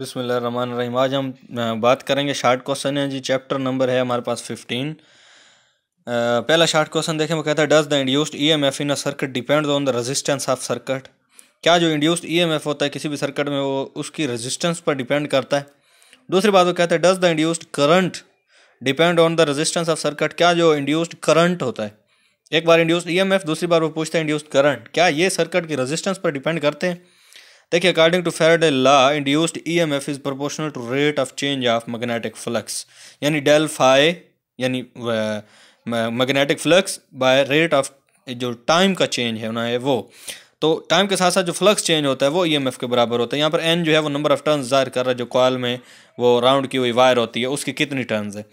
रही आज हम बात करेंगे शार्ट क्वेश्चन है जी चैप्टर नंबर है हमारे पास फिफ्टीन पहला शार्ट क्वेश्चन देखें वो कहता है does the induced E M F in a circuit depend on the resistance of circuit क्या जो इंड्यूस्ड ई एम एफ होता है किसी भी सर्किट में वो उसकी रेजिस्टेंस पर डिपेंड करता है दूसरी बात वो कहता है does the induced current depend on the resistance of circuit क्या जो इंड्यूस्ड करंट होता है एक बार इंड्यूस्ड ई एम एफ दूसरी बार वो पूछता है इंड्यूस्ड करंट क्या ये सर्किट की रजिस्टेंस पर डिपेंड करते हैं देखिए according to Faraday law induced EMF is proportional to rate of change of magnetic flux यानी डेल फाई यानी magnetic flux by rate of जो टाइम का चेंज है ना है वो तो टाइम के साथ साथ जो फ्लक्स चेंज होता है वो ईएमएफ e के बराबर होता है यहाँ पर एन जो है वो नंबर ऑफ टर्न जाहिर कर रहा है जो कॉल में वो राउंड की हुई वायर होती है उसकी कितनी टर्न्स है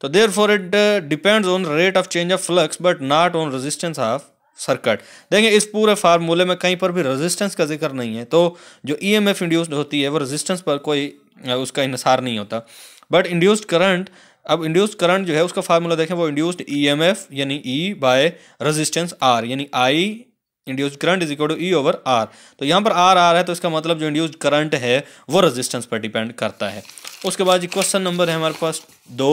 तो therefore it depends on rate of change of flux but not on resistance of circuit देखें इस पूरे फार्मूले में कहीं पर भी रेजिस्टेंस का जिक्र नहीं है तो जो ई एम एफ इंड्यूस्ड होती है वो रेजिस्टेंस पर कोई उसका इंसार नहीं होता बट इंड्यूस्ड करंट अब इंड्यूस्ड करंट जो है उसका फार्मूला देखें वो इंड्यूस्ड ई एम एफ यानी ई बाय रेजिस्टेंस आर यानी I induced current is equal to E over R तो यहाँ पर आर आर है तो इसका मतलब जो इंड्यूस्ड करंट है वो रेजिस्टेंस पर डिपेंड करता है उसके बाद जी क्वेश्चन नंबर है हमारे पास दो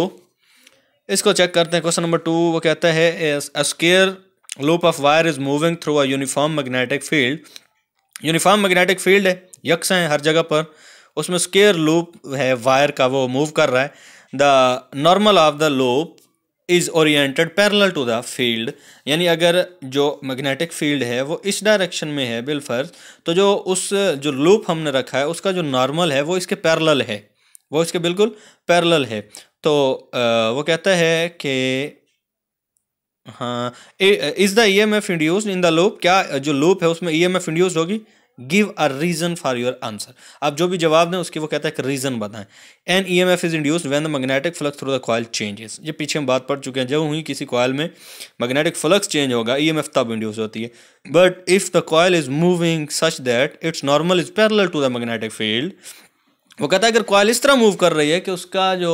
इसको चेक करते हैं क्वेश्चन नंबर टू वो कहता है square loop of wire is moving through a uniform magnetic field uniform magnetic field है यक्स हैं हर जगह पर उसमें स्केयर लूप है वायर का वो मूव कर रहा है the normal of the loop is oriented parallel to the field यानी अगर जो मैग्नेटिक फील्ड है वो इस डायरेक्शन में है बिलफर्ज तो जो उस जो लूप हमने रखा है उसका जो नॉर्मल है वो इसके पैरेलल है वो इसके बिल्कुल पैरेलल है तो आ, वो कहता है कि हाँ is the E M F induce in the loop क्या जो लूप है उसमें ई एम एफ इंड्यूज होगी give a reason for your answer आप जो भी जवाब दें उसकी वो कहता है कि रीजन बताएं an E M F is induced when the magnetic flux through the coil changes ये पीछे हम बात पढ़ चुके हैं जब हुई किसी कॉयल में मैग्नेटिक फ्लक्स चेंज होगा ई एम एफ तब इंड्यूस होती है but if the coil is moving such that its normal is parallel to the magnetic field वो कहता है अगर कॉयल इस तरह मूव कर रही है कि उसका जो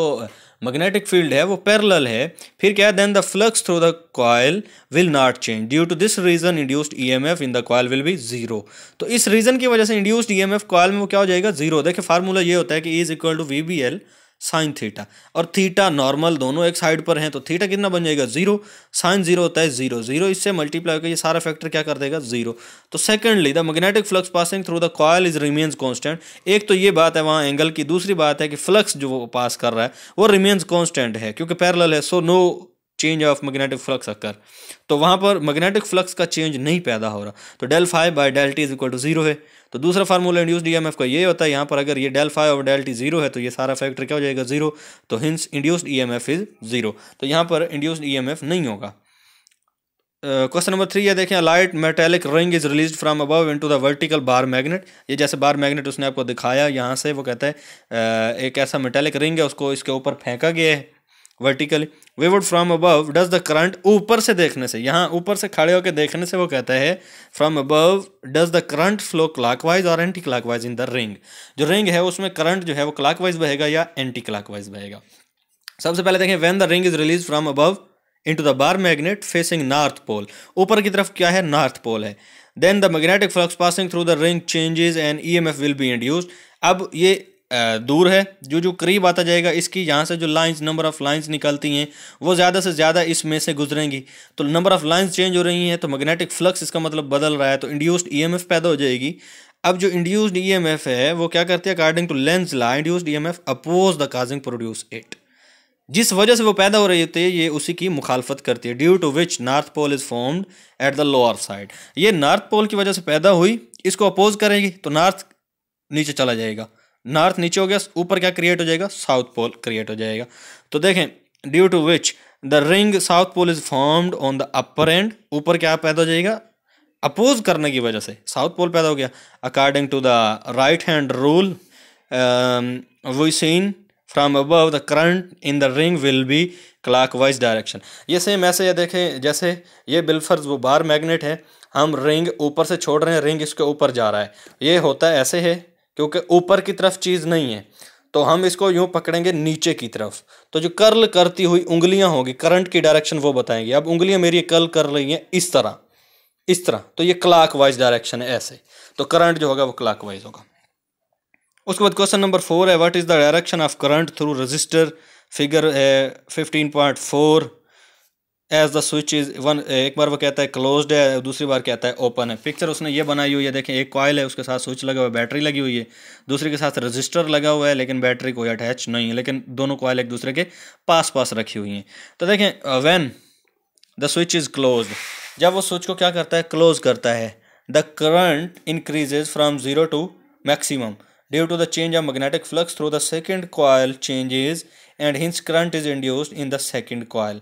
मैग्नेटिक फील्ड है वो पैरेलल है फिर क्या है then the flux through the coil will not change due to this reason induced EMF in the coil will be zero तो इस रीजन की वजह से इंड्यूस्ड ईएमएफ कॉयल में वो क्या हो जाएगा जीरो देखिए फार्मूला ये होता है कि is equal to V B L sine theta और थीटा नॉर्मल दोनों एक साइड पर हैं तो थीटा कितना बन जाएगा जीरो साइन जीरो होता है जीरो जीरो इससे मल्टीप्लाई होकर ये सारा फैक्टर क्या कर देगा जीरो तो secondly the magnetic flux passing through the coil is remains constant एक तो ये बात है वहाँ एंगल की दूसरी बात है कि फ्लक्स जो वो पास कर रहा है वो रिमेंस कॉन्स्टेंट है क्योंकि पैरल है so no change of magnetic flux occur तो वहाँ पर मैग्नेटिक फ्लक्स का चेंज नहीं पैदा हो रहा तो del phi by del t is equal to zero है तो दूसरा formula induced E M F का ये होता है यहाँ पर अगर ये डेल फाइव और डेल टी जीरो है तो ये सारा फैक्टर क्या हो जाएगा जीरो तो hence induced E M F is zero तो यहाँ पर इंड्यूस्ड ई एम एफ नहीं होगा क्वेश्चन नंबर थ्री ये देखें light metallic ring is release from above into the vertical bar magnet ये जैसे बार मैग्नेट उसने आपको दिखाया यहाँ से वो कहता है एक ऐसा मेटेलिक रिंग है उसको इसके ऊपर फेंका गया है vertically viewed from above does the current ऊपर से देखने से यहाँ ऊपर से खड़े होकर देखने से वो कहते हैं from above does the current flow clockwise और anti clockwise in the ring जो रिंग है उसमें करंट जो है वो क्लाकवाइज बहेगा या एंटी क्लाकवाइज बहेगा सबसे पहले देखें when the ring is release from above into the bar magnet facing north pole ऊपर की तरफ क्या है नॉर्थ पोल है then the magnetic flux passing through the ring changes and F will be induced अब ये दूर है जो जो करीब आता जाएगा इसकी यहाँ से जो लाइंस नंबर ऑफ़ लाइंस निकलती हैं वो ज़्यादा से ज़्यादा इसमें से गुजरेंगी तो नंबर ऑफ़ लाइंस चेंज हो रही हैं तो मैग्नेटिक फ्लक्स इसका मतलब बदल रहा है तो इंड्यूस्ड ईएमएफ पैदा हो जाएगी अब जो इंड्यूस्ड ईएमएफ है वो क्या करती है according to Lenz's law induced E oppose the causing produce it जिस वजह से वो पैदा हो रही होती है ये उसी की मुखालफत करती है due to which north pole is formed at the lower side ये नॉर्थ पोल की वजह से पैदा हुई इसको अपोज करेगी तो नॉर्थ नीचे चला जाएगा नॉर्थ नीचे हो गया ऊपर क्या क्रिएट हो जाएगा साउथ पोल क्रिएट हो जाएगा तो देखें due to which the ring south pole is formed on the upper end ऊपर क्या पैदा हो जाएगा अपोज करने की वजह से साउथ पोल पैदा हो गया according to the right hand rule we seen from above the current in the ring will be clockwise direction ये सेम ऐसे ये देखें जैसे ये बिल्फर्स वो बार मैग्नेट है हम रिंग ऊपर से छोड़ रहे हैं रिंग इसके ऊपर जा रहा है ये होता है ऐसे है क्योंकि ऊपर की तरफ चीज़ नहीं है तो हम इसको यूं पकड़ेंगे नीचे की तरफ तो जो कर्ल करती हुई उंगलियां होगी करंट की डायरेक्शन वो बताएंगी अब उंगलियां मेरी कर्ल कर रही हैं इस तरह इस तरह तो ये क्लाक वाइज डायरेक्शन है ऐसे तो करंट जो होगा वो क्लाक वाइज होगा उसके बाद क्वेश्चन नंबर फोर है what is the direction of current through resistor figure है fifteen point four as the switch is one एक बार वो कहता है क्लोज्ड है दूसरी बार कहता है ओपन है पिक्चर उसने ये बनाई हुई है देखें एक कॉयल है उसके साथ स्विच लगा हुआ है बैटरी लगी हुई है दूसरे के साथ रजिस्टर लगा हुआ है लेकिन बैटरी कोई अटैच नहीं है लेकिन दोनों कॉयल एक दूसरे के पास पास रखी हुई हैं तो देखें when the switch is close जब वो स्विच को क्या करता है क्लोज करता है the current increases from zero to maximum due to the change of magnetic flux through the second coil changes and hence current is induced in the second coil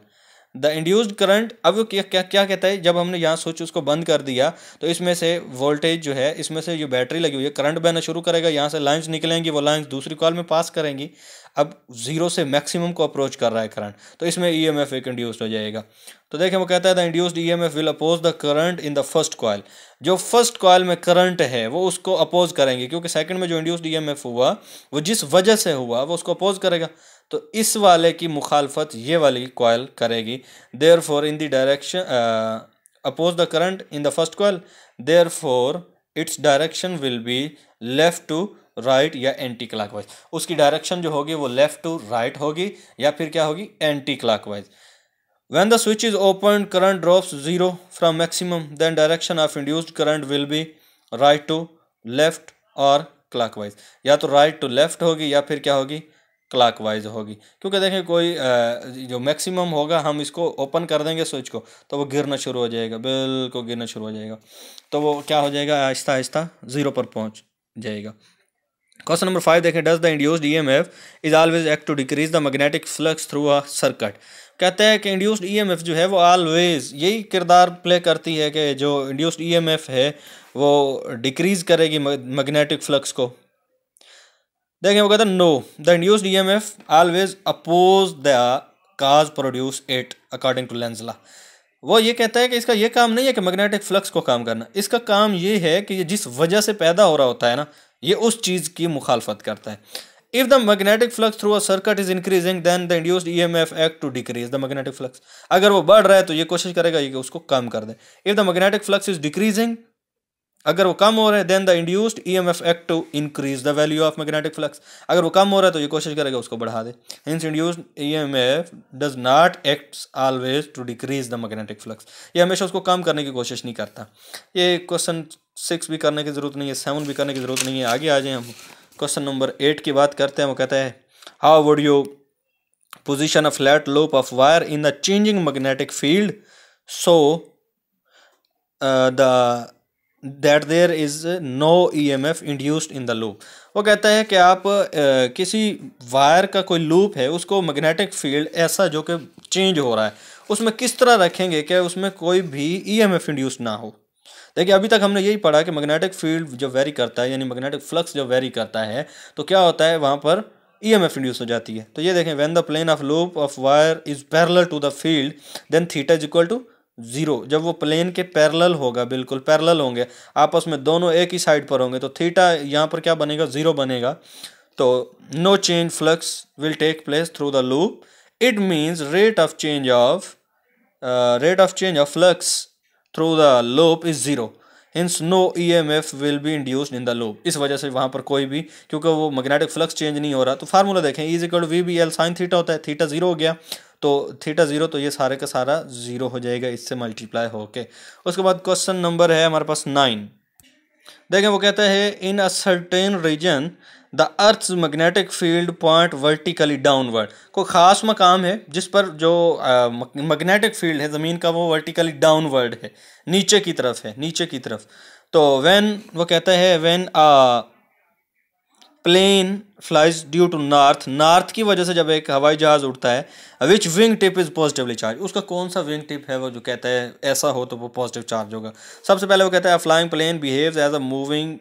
the induced current अब क्या क्या क्या कहता है जब हमने यहाँ switch उसको बंद कर दिया तो इसमें से वोल्टेज जो है इसमें से जो बैटरी लगी हुई है करंट बहना शुरू करेगा यहाँ से लाइन्स निकलेंगी वो लाइन्स दूसरी कॉल में पास करेंगी अब जीरो से मैक्सिमम को अप्रोच कर रहा है करंट तो इसमें ई एम एफ एक इंड्यूस्ड हो जाएगा तो देखें वो कहता है the induced E M F will oppose the current in the first coil जो फर्स्ट कॉयल में करंट है वो उसको अपोज करेंगे क्योंकि सेकंड में जो इंड्यूस्ड ई एम एफ हुआ वो जिस वजह से हुआ वो उसको अपोज करेगा तो इस वाले की मुखालफत ये वाली कॉयल करेगी therefore in the direction oppose the current in the first coil therefore its direction will be left to right या एंटी क्लॉकवाइज उसकी डायरेक्शन जो होगी वो लेफ्ट टू राइट होगी या फिर क्या होगी anti clockwise when the switch is open current drops zero from maximum then direction of induced current will be right to left और clockwise या तो राइट टू लेफ्ट होगी या फिर क्या होगी क्लाकवाइज होगी क्योंकि देखें कोई जो मैक्सिमम होगा हम इसको ओपन कर देंगे स्विच को तो वो गिरना शुरू हो जाएगा बिल्कुल गिरना शुरू हो जाएगा तो वो क्या हो जाएगा आहिस्ता आहिस्ता ज़ीरो पर पहुंच जाएगा क्वेश्चन नंबर फाइव देखें does the induced EMF is always act to decrease the magnetic flux through a circuit कहते हैं कि इंड्यूस्ड ईएमएफ e जो है वो ऑलवेज यही किरदार प्ले करती है कि जो इंड्यूस्ड ईएमएफ e है वो डिक्रीज करेगी मैग्नेटिक फ्लक्स को देखें वो कहते हैं no the induced EMF always oppose the cause produce it according to Lenz law वो ये कहता है कि इसका ये काम नहीं है कि मैग्नेटिक फ्लक्स को काम करना इसका काम ये है कि ये जिस वजह से पैदा हो रहा होता है ना ये उस चीज़ की मुखालफत करता है if the magnetic flux through a circuit is increasing then the induced E M F act to decrease the magnetic flux अगर वो बढ़ रहा है तो ये कोशिश करेगा ये कि उसको कम कर दे if the magnetic flux is decreasing अगर वो कम हो रहे हैं then the induced E M F act to increase the value of magnetic flux अगर वो कम हो रहा है तो ये कोशिश करेगा उसको बढ़ा दे hence induced E M F does not act always to decrease the magnetic flux ये हमेशा उसको कम करने की कोशिश नहीं करता ये क्वेश्चन सिक्स भी करने की ज़रूरत नहीं है सेवन भी करने की ज़रूरत नहीं है आगे आ जाए हम क्वेश्चन नंबर एट की बात करते हैं वो कहते हैं how would you position a flat loop of wire in the changing magnetic field so the that there is no E M F induced in the loop वो कहता है कि आप किसी वायर का कोई लूप है उसको मैग्नेटिक फील्ड ऐसा जो कि चेंज हो रहा है उसमें किस तरह रखेंगे कि उसमें कोई भी ई एम एफ इंड्यूस ना हो देखिए अभी तक हमने यही पढ़ा कि मैग्नेटिक फील्ड जब वेरी करता है यानी मैग्नेटिक फ्लक्स जब वेरी करता है तो क्या होता है वहाँ पर ई एम एफ इंड्यूस हो जाती है तो ये देखें when the plane of loop of wire is parallel to the field then theta is equal to zero जब वो प्लेन के पैरेलल होगा बिल्कुल पैरेलल होंगे आपस में दोनों एक ही साइड पर होंगे तो थीटा यहाँ पर क्या बनेगा ज़ीरो बनेगा तो no change flux will take place through the loop it means rate of change of rate of change of flux through the loop is zero hence no E M F will be induced in the loop इस वजह से वहाँ पर कोई भी क्योंकि वो magnetic flux change नहीं हो रहा तो फार्मूला देखें is equal V B L sine theta होता है थीटा जीरो हो गया तो थीटा ज़ीरो तो ये सारे का सारा ज़ीरो हो जाएगा इससे मल्टीप्लाई होके उसके बाद क्वेश्चन नंबर है हमारे पास नाइन देखें वो कहता है in a certain region the earth magnetic field point vertically downward कोई ख़ास मकाम है जिस पर जो मैग्नेटिक फील्ड है ज़मीन का वो वर्टिकली डाउनवर्ड है नीचे की तरफ है नीचे की तरफ तो वैन वो कहता है when plane flies due to north north की वजह से जब एक हवाई जहाज़ उड़ता है which wing tip is positively charge उसका कौन सा विंग टिप है वो जो कहता है ऐसा हो तो वो पॉजिटिव चार्ज होगा सबसे पहले वो कहता है flying plane behave as a moving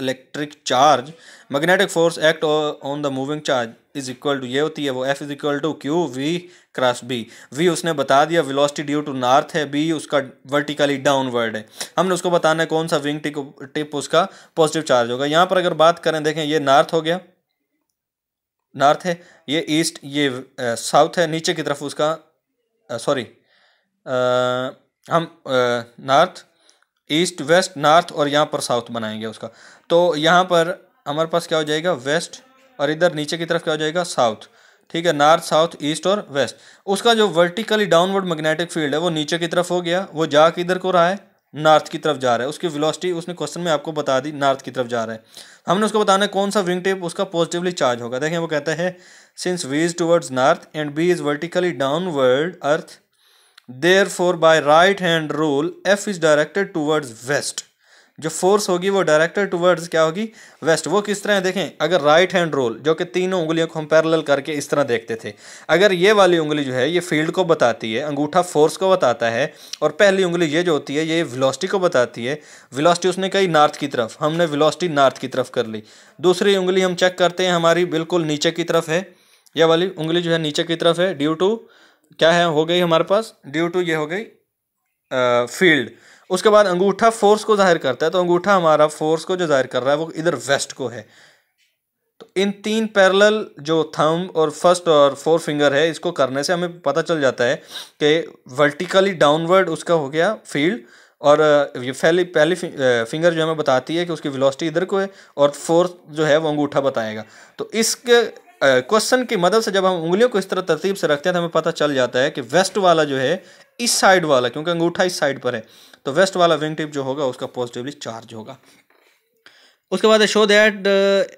electric charge magnetic force act on the moving charge is equal to ये होती है वो F is equal to q v cross B v उसने बता दिया वेलोसिटी ड्यू टू नॉर्थ है B उसका vertically downward है हमने उसको बताना है कौन सा विंग टिप उसका पॉजिटिव चार्ज होगा यहाँ पर अगर बात करें देखें ये नॉर्थ हो गया नॉर्थ है ये ईस्ट ये साउथ है नीचे की तरफ उसका सॉरी हम नॉर्थ ईस्ट वेस्ट नॉर्थ और यहाँ पर साउथ बनाएंगे उसका तो यहाँ पर हमारे पास क्या हो जाएगा वेस्ट और इधर नीचे की तरफ क्या हो जाएगा साउथ ठीक है नॉर्थ साउथ ईस्ट और वेस्ट उसका जो वर्टिकली डाउनवर्ड मैग्नेटिक फील्ड है वो नीचे की तरफ हो गया वो जा किधर को रहा है नॉर्थ की तरफ जा रहा है उसकी वेलोसिटी उसने क्वेश्चन में आपको बता दी नॉर्थ की तरफ जा रहा है हमने उसको बताना है कौन सा विंग टिप उसका पॉजिटिवली चार्ज होगा देखें वो कहता है since v is towards north and B is vertically downward earth therefore by right hand rule F is directed towards west जो फोर्स होगी वो डायरेक्टेड टूवर्ड्स क्या होगी वेस्ट वो किस तरह देखें अगर राइट हैंड रोल जो कि तीनों उंगलियों को हम पैरेलल करके इस तरह देखते थे अगर ये वाली उंगली जो है ये फील्ड को बताती है अंगूठा फोर्स को बताता है और पहली उंगली ये जो होती है ये विलोसिटी को बताती है विलोसिटी उसने कही नॉर्थ की तरफ हमने विलोसिटी नॉर्थ की तरफ कर ली दूसरी उंगली हम चेक करते हैं हमारी बिल्कुल नीचे की तरफ है यह वाली उंगली जो है नीचे की तरफ है ड्यू टू क्या है हो गई हमारे पास ड्यू टू ये हो गई फील्ड uh, उसके बाद अंगूठा फोर्स को जाहिर करता है तो अंगूठा हमारा फोर्स को जो जाहिर कर रहा है वो इधर वेस्ट को है तो इन तीन पैरेलल जो थंब और फर्स्ट और फोर फिंगर है इसको करने से हमें पता चल जाता है कि वर्टिकली डाउनवर्ड उसका हो गया फील्ड और ये पहली पहली फिंगर जो हमें बताती है कि उसकी वेलोसिटी इधर को है और फोर्थ जो है वो अंगूठा बताएगा तो इसके क्वेश्चन की मदद से जब हम उंगलियों को इस तरह तरतीब से रखते हैं तो हमें पता चल जाता है कि वेस्ट वाला जो है इस साइड वाला क्योंकि अंगूठा इस साइड पर है तो वेस्ट वाला विंग टिप जो होगा उसका पॉजिटिवली चार्ज होगा उसके बाद show that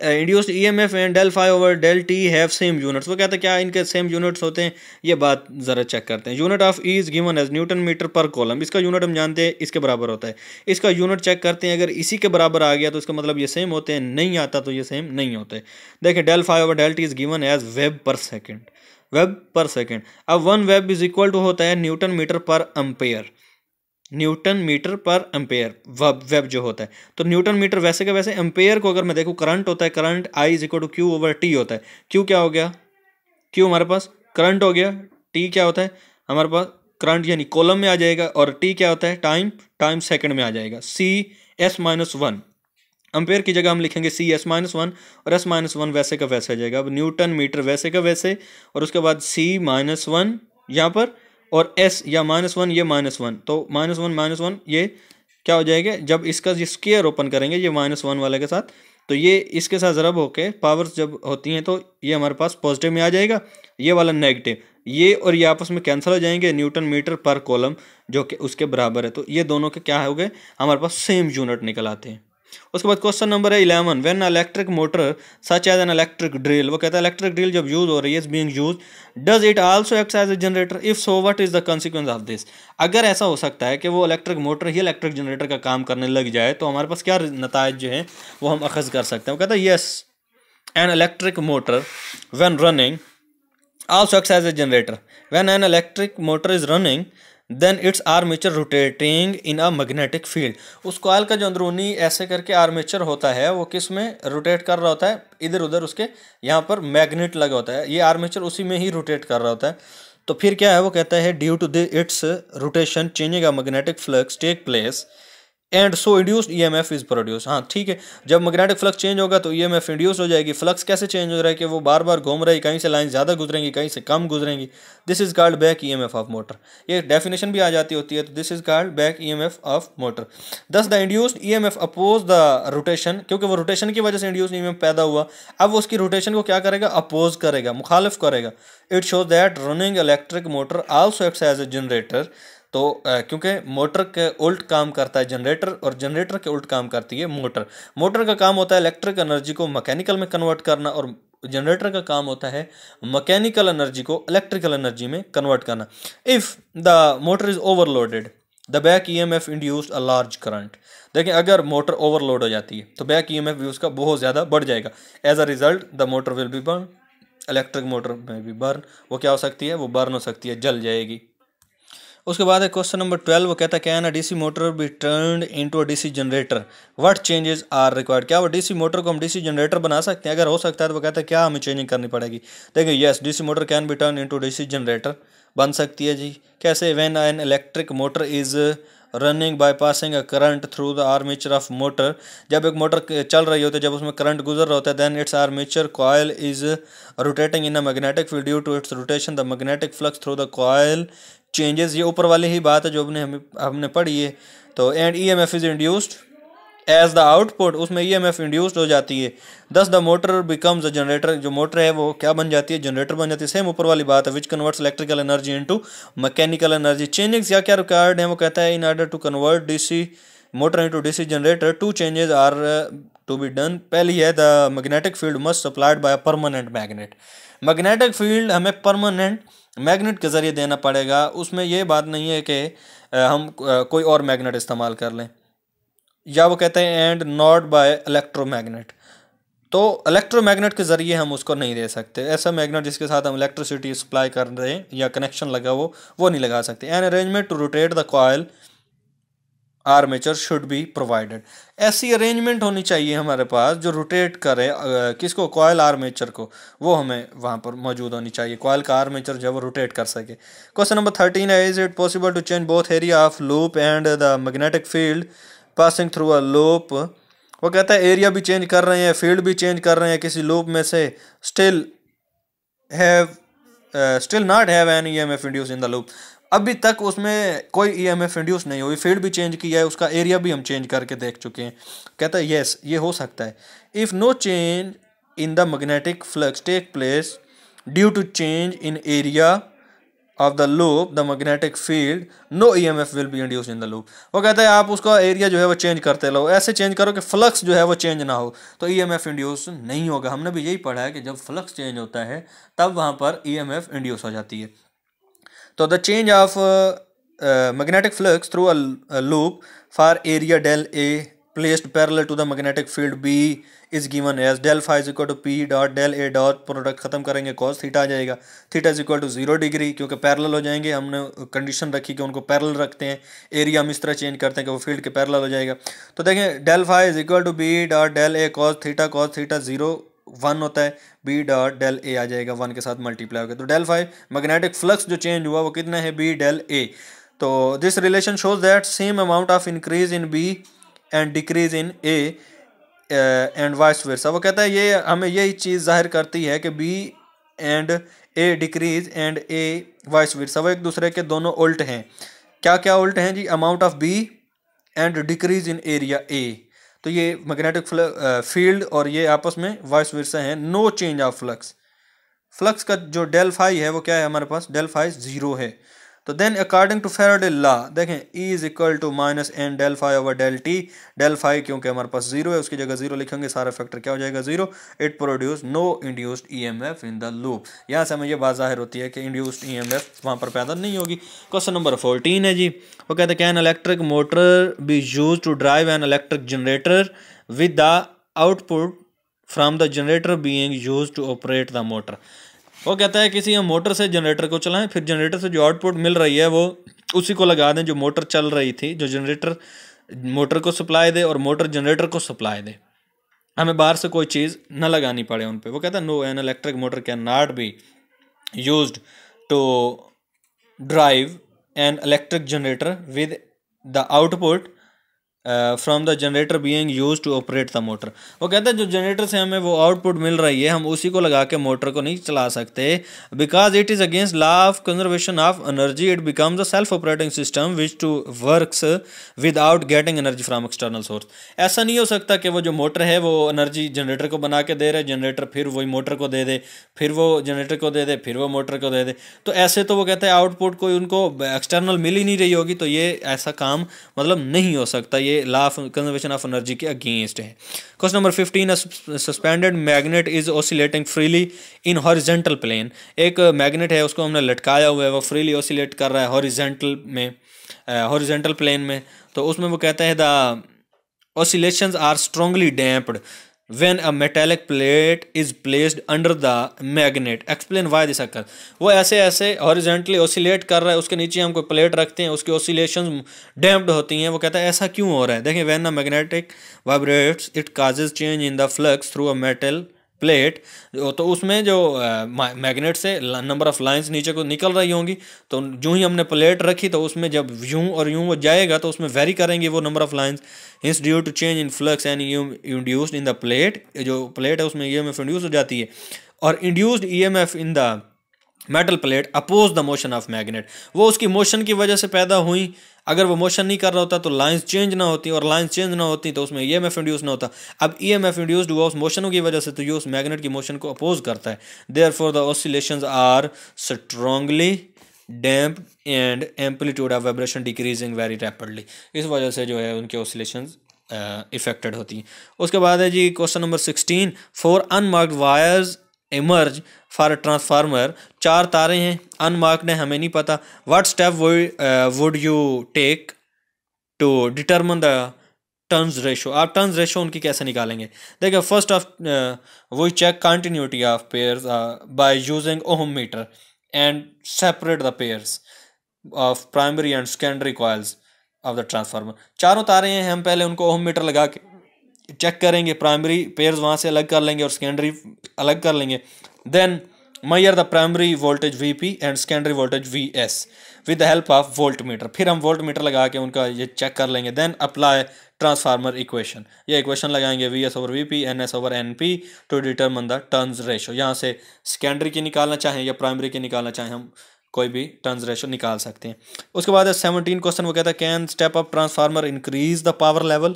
induced E M F and del phi over del t have same units वो कहते हैं क्या इनके सेम यूनिट्स होते हैं ये बात ज़रा चेक करते हैं unit of E is given as newton metre per coulomb इसका यूनिट हम जानते हैं इसके बराबर होता है इसका यूनिट चेक करते हैं अगर इसी के बराबर आ गया तो इसका मतलब ये सेम होते हैं नहीं आता तो ये सेम नहीं होते देखिए del phi over del t is given as weber per second weber per second अब one weber is equal to होता है newton metre per ampere newton metre per ampere weber weber जो होता है तो न्यूटन मीटर वैसे के वैसे एम्पेयर को अगर मैं देखूँ करंट होता है current I is equal to q over t होता है क्यू क्या हो गया क्यू हमारे पास करंट हो गया टी क्या होता है हमारे पास करंट यानी कॉलम में आ जाएगा और टी क्या होता है टाइम टाइम सेकेंड में आ जाएगा C S minus one ampere की जगह हम लिखेंगे सी एस माइनस वन और एस माइनस वन वैसे का वैसे आ जाएगा अब न्यूटन मीटर वैसे का वैसे और उसके बाद सी माइनस वन यहाँ पर और एस या माइनस वन ये माइनस वन तो माइनस वन माइनस वन ये क्या हो जाएगा जब इसका जो स्केयर ओपन करेंगे ये माइनस वन वाले के साथ तो ये इसके साथ ज़रब होके पावर्स जब होती हैं तो ये हमारे पास पॉजिटिव में आ जाएगा ये वाला नेगेटिव ये और ये आपस में कैंसिल हो जाएंगे न्यूटन मीटर पर कॉलम जो कि उसके बराबर है तो ये दोनों के क्या हो गए हमारे पास सेम यूनिट निकल आते हैं उसके बाद क्वेश्चन नंबर है eleven when electric motor such as an electric drill वो कहता है इलेक्ट्रिक ड्रिल जब यूज़ हो रही है is being use does it also act as a generator if so what is the consequence of this अगर ऐसा हो सकता है कि वो इलेक्ट्रिक मोटर ही इलेक्ट्रिक जनरेटर का काम करने लग जाए तो हमारे पास क्या नतज जो है वो हम अखज़ कर सकते हैं वो कहता है yes an electric motor when running also act as a generator when an electric motor is running then its armature rotating in a magnetic field उस कॉयल का जो अंदरूनी ऐसे करके आर्मेचर होता है वो किस में रोटेट कर रहा होता है इधर उधर उसके यहाँ पर मैग्नेट लगा होता है ये आर्मेचर उसी में ही रोटेट कर रहा होता है तो फिर क्या है वो कहता है due to the its rotation changing a magnetic flux take place and so induced E M F is produce हाँ ठीक है जब मैग्नेटिक फ्लक्स चेंज होगा तो ई एम एफ इंड्यूस हो जाएगी फ्लक्स कैसे चेंज हो रहा है कि वो बार बार घूम रही कहीं से लाइन ज़्यादा गुजरेंगी कहीं से कम गुजरेंगी this is called back E M F of motor ये डेफिनेशन भी आ जाती होती है तो this is called back E M F of motor thus the induced E M F oppose the rotation क्योंकि वो रोटेशन की वजह से इंड्यूस ई एम एफ पैदा हुआ अब वो उसकी रोटेशन को क्या करेगा अपोज करेगा मुखालफ करेगा it shows that running electric motor also acts as a generator तो क्योंकि मोटर के उल्ट काम करता है जनरेटर और जनरेटर के उल्ट काम करती है मोटर मोटर का काम होता है इलेक्ट्रिक एनर्जी को मैकेनिकल में कन्वर्ट करना और जनरेटर का काम होता है मैकेनिकल एनर्जी को इलेक्ट्रिकल एनर्जी में कन्वर्ट करना if the motor is overloaded the back E M F induced a large current देखें अगर मोटर ओवरलोड हो जाती है तो बैक ई एम एफ भी उसका बहुत ज़्यादा बढ़ जाएगा as a result the motor will be burn electric motor में भी बर्न वो क्या हो सकती है वो बर्न हो सकती है जल जाएगी उसके बाद है क्वेश्चन नंबर ट्वेल्व वो कहता है can a DC motor be turn into a DC generator what changes are required क्या वो डीसी मोटर को हम डीसी जनरेटर बना सकते हैं अगर हो सकता है तो वो कहता है क्या हमें चेंजिंग करनी पड़ेगी देखिए yes DC motor can be turn into DC generator बन सकती है जी कैसे when an electric motor is running by passing current through the armature of motor जब एक मोटर चल रही होती है जब उसमें करंट गुजर रहा होता है then its armature coil is rotating in a magnetic field due to its rotation the magnetic flux through the coil changes ये ऊपर वाली ही बात है जो हमने हमने पढ़ी है तो and E M F is induced as the output उसमें ई एम एफ इंड्यूस्ड हो जाती है thus the motor becomes a generator जो मोटर है वो क्या बन जाती है जनरेटर बन जाती है सेम ऊपर वाली बात है which converts electrical energy into mechanical energy changings या क्या रिक्वायर्ड है वो कहता है in order to convert DC motor into DC generator two changes are to be done पहली है the magnetic field must supplied by a permanent magnet magnetic field हमें permanent magnet के ज़रिए देना पड़ेगा उसमें यह बात नहीं है कि uh, हम uh, कोई और मैग्नेट इस्तेमाल कर लें या वो कहते हैं एंड नॉट बाय इलेक्ट्रोमैग्नेट तो इलेक्ट्रोमैग्नेट के ज़रिए हम उसको नहीं दे सकते ऐसा मैग्नेट जिसके साथ हम इलेक्ट्रिसिटी सप्लाई कर रहे हैं या कनेक्शन लगा वो वो नहीं लगा सकते an arrangement to rotate the coil armature should be provided ऐसी अरेंजमेंट होनी चाहिए हमारे पास जो रोटेट करे किसको कॉयल आर्मेचर को वो हमें वहाँ पर मौजूद होनी चाहिए कॉयल का आर्मेचर जो वो रोटेट कर सके क्वेश्चन नंबर थर्टीन है is it possible to change both area of loop and the magnetic field passing through a loop वो कहता है एरिया भी चेंज कर रहे हैं फील्ड भी चेंज कर रहे हैं किसी लोप में से still have still not have an E M F induce in the loop अभी तक उसमें कोई ई एम एफ इंड्यूस नहीं हुई फील्ड भी चेंज किया है उसका एरिया भी हम चेंज करके देख चुके हैं कहता है येस ये हो सकता है if no change in the magnetic flux take place due to change in area of the loop the magnetic field no E M F will be induce in the loop वो कहता है आप उसका area जो है वो change करते रहो ऐसे चेंज करो कि फ्लक्स जो है वो चेंज ना हो तो ई एम एफ इंड्यूस नहीं होगा हमने भी यही पढ़ा है कि जब फ्लक्स चेंज होता है तब वहाँ पर ई एम एफ इंड्यूस हो जाती है तो the change of magnetic flux through a loop for area del A placed parallel to the magnetic field B is given as del phi is equal to P dot del A dot product ख़त्म करेंगे cos theta आ जाएगा थीटा is equal to zero degree क्योंकि parallel हो जाएंगे हमने condition रखी कि उनको parallel रखते हैं एरिया हम इस तरह चेंज करते हैं कि वो फील्ड के parallel हो जाएगा तो देखें del phi is equal to B dot del A cos theta cos theta zero one होता है बी डॉट डेल ए आ जाएगा वन के साथ मल्टीप्लाई होगा तो डेल फाइव मैग्नेटिक फ्लक्स जो चेंज हुआ वो कितना है बी डेल ए तो this relation shows that same amount of increase in B and decrease in A and vice versa वो कहता है ये हमें यही चीज़ जाहिर करती है कि B and A decrease and A vice versa वो एक दूसरे के दोनों उल्ट हैं क्या क्या उल्ट हैं जी amount of B and decrease in area A तो ये मैग्नेटिक फील्ड uh, और ये आपस में वाइस वर्सा हैं no change of flux flux का जो डेल्फाई है वो क्या है हमारे पास डेल्फाई ज़ीरो है तो then according to Faraday law देखें E is equal to minus N del phi over del T del phi क्योंकि हमारे पास जीरो है उसकी जगह जीरो लिखेंगे सारा फैक्टर क्या हो जाएगा zero it produce no induced E M F in the loop यहाँ से हमें यह बात जाहिर होती है कि इंड्यूस्ड ई एम एफ वहाँ पर पैदा नहीं होगी क्वेश्चन नंबर फोर्टीन है जी वो कहते हैं can electric motor be use to drive an electric generator with the output from the generator being use to operate the motor वो कहता है किसी हम मोटर से जनरेटर को चलाएं फिर जनरेटर से जो आउटपुट मिल रही है वो उसी को लगा दें जो मोटर चल रही थी जो जनरेटर मोटर को सप्लाई दे और मोटर जनरेटर को सप्लाई दे हमें बाहर से कोई चीज़ न लगानी पड़े उन पर वो कहता है no an electric motor can not be use to drive an electric generator with the output from the generator being use to operate the motor वो कहते हैं जो जनरेटर से हमें वो आउटपुट मिल रही है हम उसी को लगा के मोटर को नहीं चला सकते because it is against law of conservation of energy it becomes a self operating system which to with without getting energy from external source ऐसा नहीं हो सकता कि वो जो मोटर है वो एनर्जी जनरेटर को बना के दे रहे जनरेटर फिर वही मोटर को दे दे फिर वो जनरेटर को दे दे फिर वो मोटर को दे दे तो ऐसे तो वो कहते हैं आउटपुट कोई उनको एक्सटर्नल मिल ही नहीं रही होगी तो ये ऐसा काम मतलब नहीं हो सकता ये के law of conservation of energy के अगेंस्ट है question number fifteen suspended magnet is oscillating freely in horizontal plane एक मैग्नेट है उसको हमने लटकाया हुआ है वो फ्रीली ऑसिलेट कर रहा है हॉरिजेंटल में हॉरिजेंटल प्लेन में तो उसमें वो कहते हैं the oscillations are strongly damped when a metallic plate is placed under the magnet explain why this occur वो ऐसे ऐसे हॉरिजेंटली ओसिलेट कर रहा है उसके नीचे हम कोई प्लेट रखते हैं उसकी ओसिलेशन डैम्प्ड होती हैं वो कहता है ऐसा क्यों हो रहा है देखिए when a magnetic vibrates it causes change in the flux through a metal plate तो उसमें जो मैग्नेट से नंबर ऑफ लाइंस नीचे को निकल रही होंगी तो जो ही हमने प्लेट रखी तो उसमें जब यूं और यूं वो जाएगा तो उसमें वेरी करेंगे वो number of lines ins due to change in flux and you induced in the plate जो प्लेट है उसमें ई एम एफ इंड्यूस हो जाती है और induced E M F in the metal plate oppose the motion of magnet वो उसकी motion की वजह से पैदा हुई अगर वो मोशन नहीं कर रहा होता तो लाइंस चेंज ना होती और लाइंस चेंज ना होती तो उसमें ई एम एफ इंड्यूस ना होता अब ई एम एफ इंड्यूस्ड हुआ उस मोशनों की वजह से तो ये उस मैग्नेट की मोशन को अपोज करता है therefore the oscillation are strongly damp and amplitude of vibration decreasing very rapidly इस वजह से जो है उनके ऑसिलेशन इफेक्टेड uh, होती हैं उसके बाद है जी question number sixteen four unmarked wires emerge for transformer चार तारे हैं अनमार्क्ड है हमें नहीं पता what step would you take to determine the turns ratio आप टर्न्स रेशो उनकी कैसे निकालेंगे देखिए फर्स्ट ऑफ वो check continuity of pairs by using ohm meter and separate the pairs of primary and secondary coils of the transformer चारों तारे हैं हम पहले उनको ओम मीटर लगा के चेक करेंगे प्राइमरी पेयर्स वहाँ से अलग कर लेंगे और सेकेंडरी अलग कर लेंगे then measure the primary voltage V P and secondary voltage V S with the help of volt meter फिर हम वोल्ट मीटर लगा के उनका ये चेक कर लेंगे देन अप्लाई ट्रांसफार्मर इक्वेशन ये इक्वेशन लगाएंगे V S over V P N S over N P to determine the turns ratio यहाँ से सेकेंडरी की निकालना चाहें या प्राइमरी की निकालना चाहें हम कोई भी टर्न्स रेशो निकाल सकते हैं उसके बाद सेवनटीन क्वेश्चन वो कहता है can step up transformer increase the power level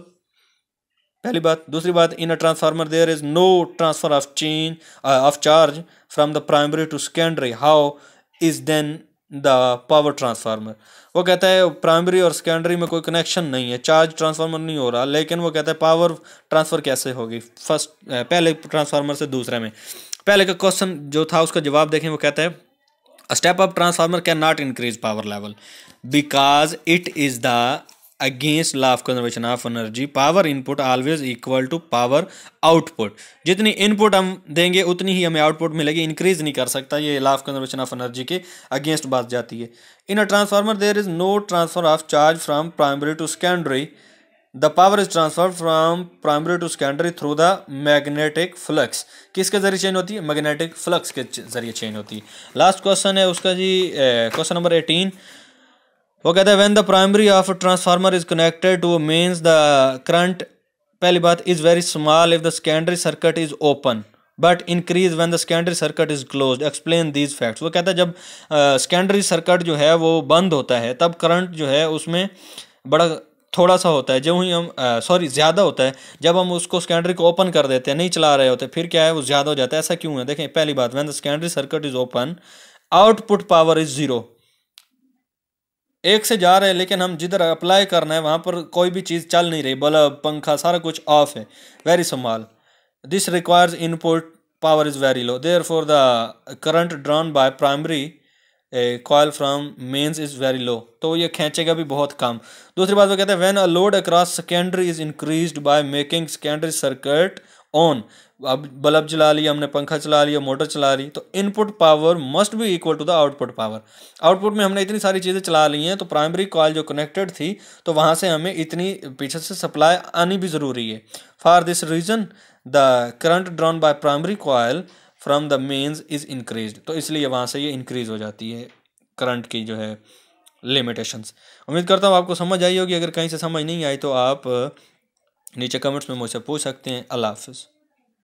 पहली बात दूसरी बात in a transformer there is no transfer of change of charge from the primary to secondary how is then the power transformer वो कहता है प्राइमरी और secondary में कोई कनेक्शन नहीं है चार्ज ट्रांसफार्मर नहीं हो रहा लेकिन वो कहता है पावर ट्रांसफ़र कैसे होगी फर्स्ट uh, पहले ट्रांसफार्मर से दूसरे में पहले का क्वेश्चन जो था उसका जवाब देखें वो कहता है step up transformer can not increase power level because it is the against law of conservation of energy power input always equal to power output जितनी इनपुट हम देंगे उतनी ही हमें आउटपुट मिलेगी इंक्रीज नहीं कर सकता ये law of conservation of energy के अगेंस्ट बात जाती है in a transformer there is no transfer of charge from primary to secondary the power is transfer from primary to secondary through the magnetic flux किसके जरिए change होती है magnetic flux के जरिए चेंज होती है लास्ट क्वेश्चन है उसका जी क्वेश्चन नंबर एटीन वो कहता है when the primary of transformer is connected to means the current पहली बात is very small if the secondary circuit is open but increase when the secondary circuit is close explain these facts वो कहता है जब secondary uh, circuit जो है वो बंद होता है तब करंट जो है उसमें बड़ा थोड़ा सा होता है जो ही हम सॉरी ज़्यादा होता है जब हम उसको सेकेंडरी को ओपन कर देते हैं नहीं चला रहे होते फिर क्या है वो ज़्यादा हो जाता है ऐसा क्यों है देखें पहली बात when the secondary circuit is open output power is zero एक से जा रहे हैं लेकिन हम जिधर अप्लाई करना है वहाँ पर कोई भी चीज़ चल नहीं रही बल्ब पंखा सारा कुछ ऑफ है very small this requires input power is very low therefore the current drawn by primary coil from mains is very low तो ये खींचेगा भी बहुत कम दूसरी बात वो कहते हैं when a load across secondary is increase by making secondary circuit on अब बल्ब चला लिया हमने पंखा चला लिया मोटर चला ली तो इनपुट पावर मस्ट भी equal to the output power output में हमने इतनी सारी चीज़ें चला ली हैं तो प्राइमरी कॉल जो कनेक्टेड थी तो वहाँ से हमें इतनी पीछे से सप्लाई आनी भी ज़रूरी है for this reason the current drawn by primary coil from the mains is increase तो इसलिए वहाँ से ये इंक्रीज़ हो जाती है करंट की जो है लिमिटेशंस उम्मीद करता हूँ आपको समझ आई होगी अगर कहीं से समझ नहीं आई तो आप नीचे कमेंट्स में मुझसे पूछ सकते हैं अल्लाह हाफिज़